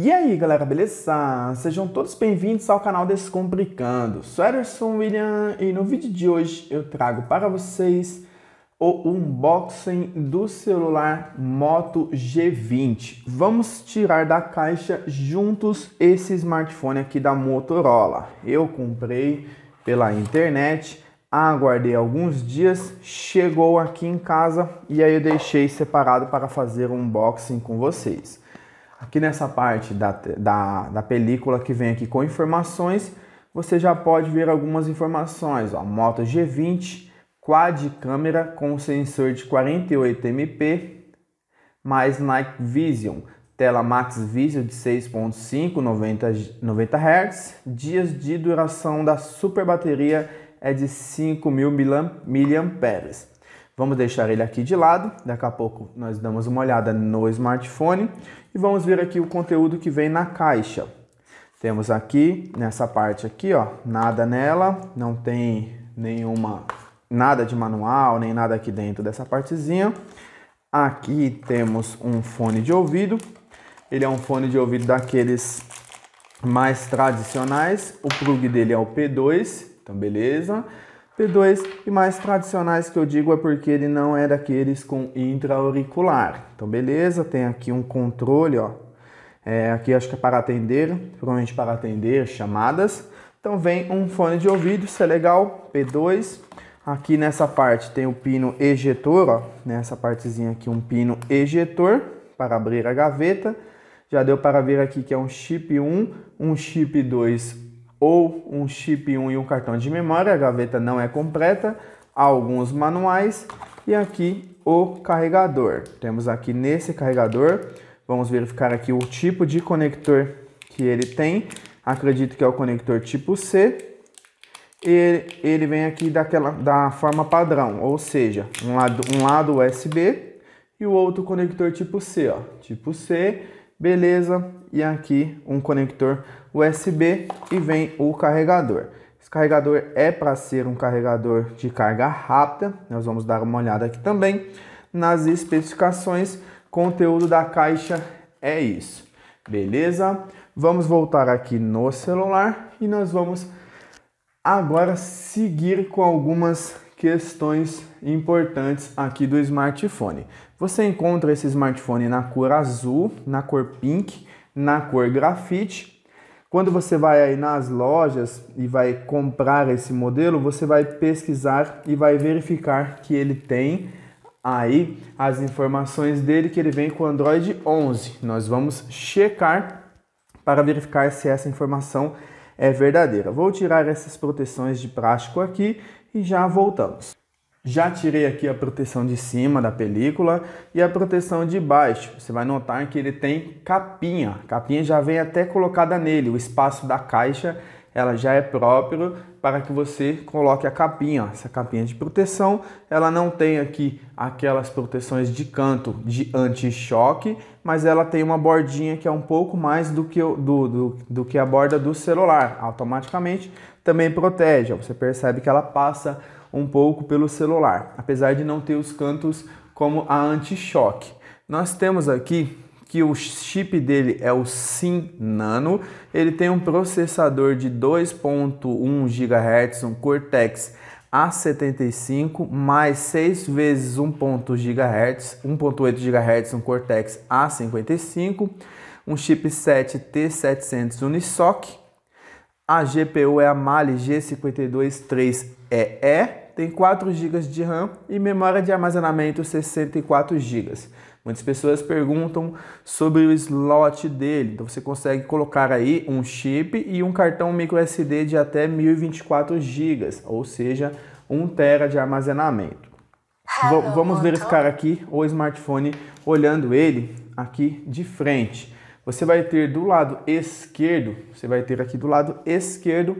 E aí galera, beleza? Sejam todos bem-vindos ao canal Descomplicando. Sou Ederson William e no vídeo de hoje eu trago para vocês o unboxing do celular Moto G20. Vamos tirar da caixa juntos esse smartphone aqui da Motorola. Eu comprei pela internet, aguardei alguns dias, chegou aqui em casa e aí eu deixei separado para fazer o unboxing com vocês. Aqui nessa parte da, da, da película que vem aqui com informações, você já pode ver algumas informações. Ó, Moto G20, quad câmera com sensor de 48 MP, mais Night Vision, tela Max Vision de 6.5, 90, 90 Hz, dias de duração da super bateria é de 5.000 mAh. Vamos deixar ele aqui de lado, daqui a pouco nós damos uma olhada no smartphone e vamos ver aqui o conteúdo que vem na caixa. Temos aqui, nessa parte aqui, ó, nada nela, não tem nenhuma, nada de manual, nem nada aqui dentro dessa partezinha. Aqui temos um fone de ouvido, ele é um fone de ouvido daqueles mais tradicionais, o plug dele é o P2, então beleza. P2 e mais tradicionais que eu digo é porque ele não é daqueles com intra-auricular. Então, beleza, tem aqui um controle, ó. É, aqui acho que é para atender, provavelmente para atender chamadas. Então, vem um fone de ouvido, isso é legal, P2. Aqui nessa parte tem o pino ejetor, ó. Nessa partezinha aqui, um pino ejetor para abrir a gaveta. Já deu para ver aqui que é um chip 1, um chip 2 ou um chip 1 e um cartão de memória, a gaveta não é completa, alguns manuais e aqui o carregador. Temos aqui nesse carregador, vamos verificar aqui o tipo de conector que ele tem, acredito que é o conector tipo C, e ele vem aqui daquela, da forma padrão, ou seja, um lado, um lado USB e o outro conector tipo C, ó, tipo C, beleza, e aqui um conector USB e vem o carregador. Esse carregador é para ser um carregador de carga rápida. Nós vamos dar uma olhada aqui também nas especificações. Conteúdo da caixa é isso. Beleza? Vamos voltar aqui no celular e nós vamos agora seguir com algumas questões importantes aqui do smartphone. Você encontra esse smartphone na cor azul, na cor pink, na cor grafite quando você vai aí nas lojas e vai comprar esse modelo, você vai pesquisar e vai verificar que ele tem aí as informações dele que ele vem com Android 11. Nós vamos checar para verificar se essa informação é verdadeira. Vou tirar essas proteções de plástico aqui e já voltamos. Já tirei aqui a proteção de cima da película e a proteção de baixo. Você vai notar que ele tem capinha. A capinha já vem até colocada nele, o espaço da caixa ela já é próprio para que você coloque a capinha, essa capinha de proteção. Ela não tem aqui aquelas proteções de canto de anti-choque, mas ela tem uma bordinha que é um pouco mais do que, do, do, do que a borda do celular. Automaticamente também protege, você percebe que ela passa um pouco pelo celular, apesar de não ter os cantos como a anti-choque. Nós temos aqui que o chip dele é o SIM Nano, ele tem um processador de 2.1 GHz, um Cortex A75 mais 6 vezes 1.8 GHz, 1.8 GHz, um Cortex A55, um chipset T700 Unisoc. A GPU é a Mali G523EE, tem 4 GB de RAM e memória de armazenamento 64 GB. Muitas pessoas perguntam sobre o slot dele. Então você consegue colocar aí um chip e um cartão microSD de até 1024 GB, ou seja, 1 TB de armazenamento. Hello, vamos verificar aqui o smartphone olhando ele aqui de frente. Você vai ter do lado esquerdo, você vai ter aqui do lado esquerdo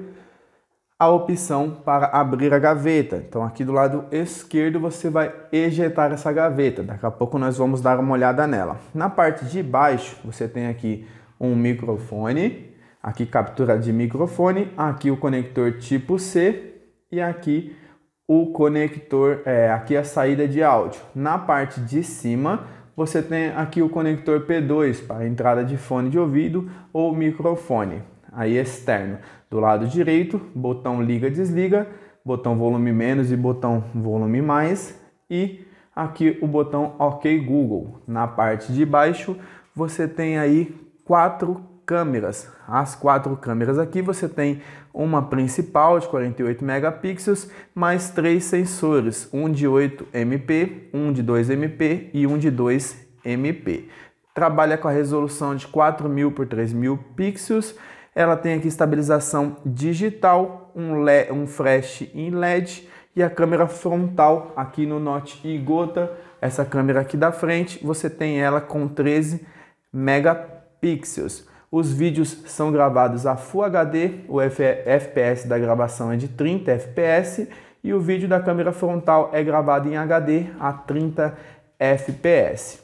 a opção para abrir a gaveta. Então aqui do lado esquerdo você vai ejetar essa gaveta. Daqui a pouco nós vamos dar uma olhada nela. Na parte de baixo você tem aqui um microfone, aqui captura de microfone, aqui o conector tipo C e aqui o conector, é, aqui a saída de áudio. Na parte de cima você tem aqui o conector P2 para entrada de fone de ouvido ou microfone aí externo. Do lado direito, botão liga desliga, botão volume menos e botão volume mais e aqui o botão OK Google. Na parte de baixo você tem aí quatro câmeras. As quatro câmeras aqui você tem uma principal de 48 megapixels, mais três sensores, um de 8 MP, um de 2 MP e um de 2 MP. Trabalha com a resolução de 4000 por 3000 pixels ela tem aqui estabilização digital, um, LED, um flash em LED e a câmera frontal aqui no Note gota Essa câmera aqui da frente, você tem ela com 13 megapixels. Os vídeos são gravados a Full HD, o FPS da gravação é de 30 FPS e o vídeo da câmera frontal é gravado em HD a 30 FPS.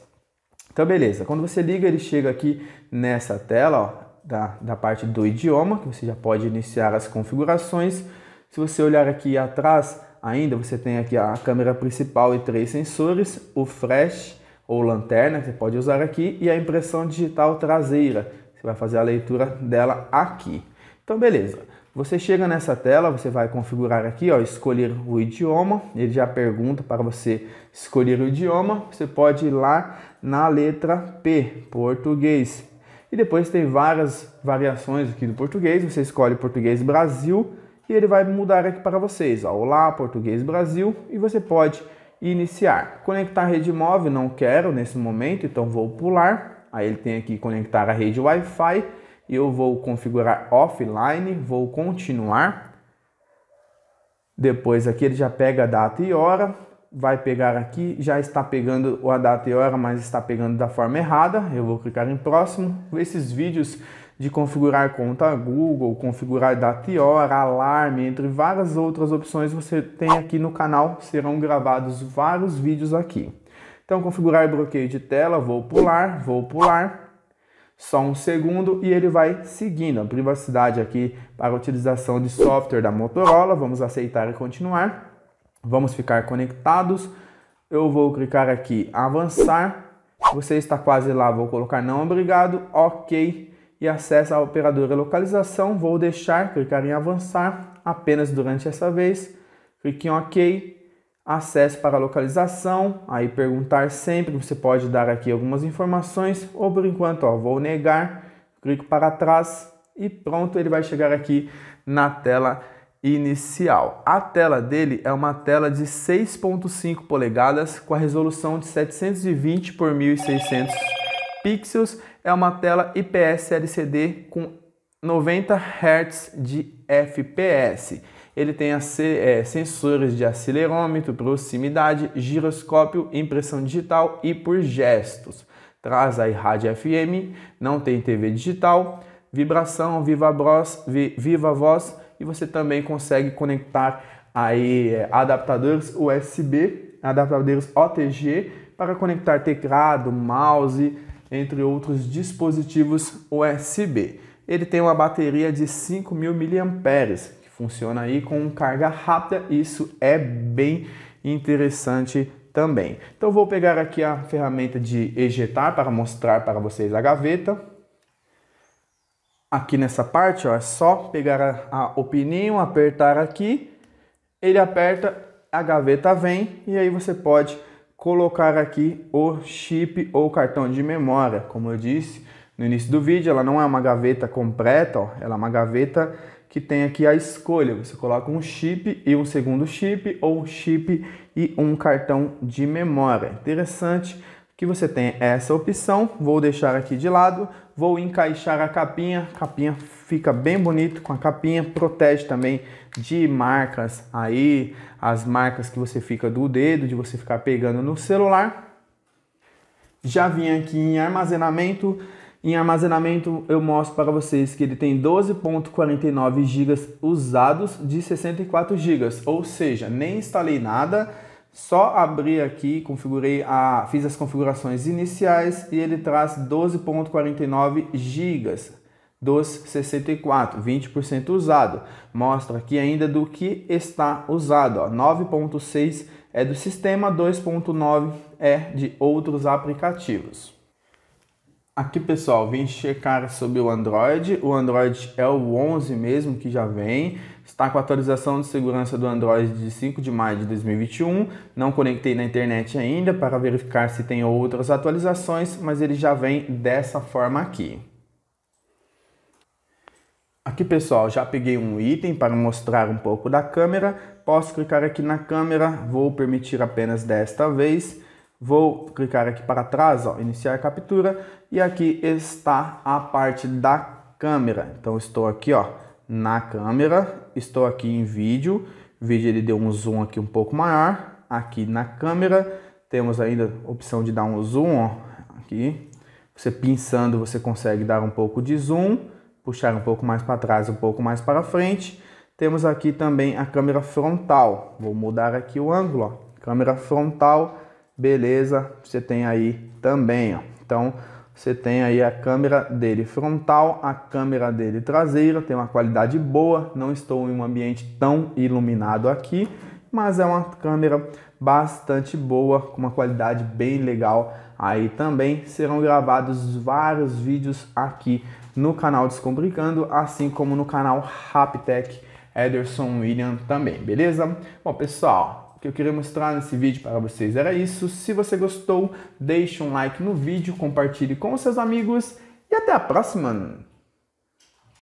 Então beleza, quando você liga ele chega aqui nessa tela, ó, da, da parte do idioma, que você já pode iniciar as configurações. Se você olhar aqui atrás, ainda você tem aqui a câmera principal e três sensores, o flash ou lanterna que você pode usar aqui e a impressão digital traseira. Você vai fazer a leitura dela aqui. Então beleza. Você chega nessa tela, você vai configurar aqui, ó, escolher o idioma. Ele já pergunta para você escolher o idioma. Você pode ir lá na letra P, português. E depois tem várias variações aqui do português. Você escolhe português Brasil e ele vai mudar aqui para vocês. Ó, Olá, português Brasil. E você pode iniciar. Conectar a rede móvel não quero nesse momento, então vou pular. Aí ele tem aqui conectar a rede Wi-Fi. Eu vou configurar offline, vou continuar. Depois aqui ele já pega a data e hora vai pegar aqui, já está pegando a data e hora, mas está pegando da forma errada. Eu vou clicar em próximo. Esses vídeos de configurar conta Google, configurar data e hora, alarme, entre várias outras opções você tem aqui no canal, serão gravados vários vídeos aqui. Então configurar bloqueio de tela, vou pular, vou pular só um segundo e ele vai seguindo. A privacidade aqui para utilização de software da Motorola, vamos aceitar e continuar. Vamos ficar conectados. Eu vou clicar aqui avançar. Você está quase lá, vou colocar não obrigado, ok. E acessa a operadora localização, vou deixar, clicar em avançar apenas durante essa vez. Clique em ok. Acesso para localização, aí perguntar sempre, você pode dar aqui algumas informações, ou por enquanto, ó, vou negar, clico para trás e pronto, ele vai chegar aqui na tela inicial. A tela dele é uma tela de 6.5 polegadas com a resolução de 720 por 1600 pixels, é uma tela IPS LCD com 90 Hz de FPS. Ele tem é, sensores de acelerômetro, proximidade, giroscópio, impressão digital e por gestos. Traz aí rádio FM, não tem TV digital, vibração, viva voz, viva voz e você também consegue conectar aí é, adaptadores USB, adaptadores OTG para conectar teclado, mouse, entre outros dispositivos USB. Ele tem uma bateria de 5.000 mAh, que funciona aí com carga rápida, isso é bem interessante também. Então vou pegar aqui a ferramenta de ejetar para mostrar para vocês a gaveta aqui nessa parte, ó, é só pegar a, a pininho, apertar aqui, ele aperta, a gaveta vem e aí você pode colocar aqui o chip ou cartão de memória. Como eu disse no início do vídeo, ela não é uma gaveta completa, ó, ela é uma gaveta que tem aqui a escolha. Você coloca um chip e um segundo chip ou chip e um cartão de memória. Interessante que você tem essa opção. Vou deixar aqui de lado, vou encaixar a capinha. A capinha fica bem bonito com a capinha, protege também de marcas aí, as marcas que você fica do dedo, de você ficar pegando no celular. Já vim aqui em armazenamento. Em armazenamento eu mostro para vocês que ele tem 12.49 GB usados de 64 GB, ou seja, nem instalei nada só abri aqui, configurei a, fiz as configurações iniciais e ele traz 12.49 GB dos 64, 20% usado. Mostra aqui ainda do que está usado, 9.6 é do sistema, 2.9 é de outros aplicativos. Aqui pessoal, vim checar sobre o Android. O Android é o 11 mesmo que já vem. Está com a atualização de segurança do Android de 5 de maio de 2021. Não conectei na internet ainda para verificar se tem outras atualizações, mas ele já vem dessa forma aqui. Aqui pessoal, já peguei um item para mostrar um pouco da câmera. Posso clicar aqui na câmera, vou permitir apenas desta vez Vou clicar aqui para trás, ó, iniciar a captura e aqui está a parte da câmera. Então estou aqui, ó, na câmera, estou aqui em vídeo. O vídeo ele deu um zoom aqui um pouco maior. Aqui na câmera temos ainda a opção de dar um zoom, ó, aqui. Você pinçando, você consegue dar um pouco de zoom, puxar um pouco mais para trás, um pouco mais para frente. Temos aqui também a câmera frontal. Vou mudar aqui o ângulo, ó. Câmera frontal Beleza, você tem aí também, ó. Então, você tem aí a câmera dele frontal, a câmera dele traseira, tem uma qualidade boa, não estou em um ambiente tão iluminado aqui, mas é uma câmera bastante boa, com uma qualidade bem legal aí também. Serão gravados vários vídeos aqui no canal Descomplicando, assim como no canal Raptech Ederson William também, beleza? Bom, pessoal, que eu queria mostrar nesse vídeo para vocês era isso. Se você gostou, deixe um like no vídeo, compartilhe com seus amigos e até a próxima!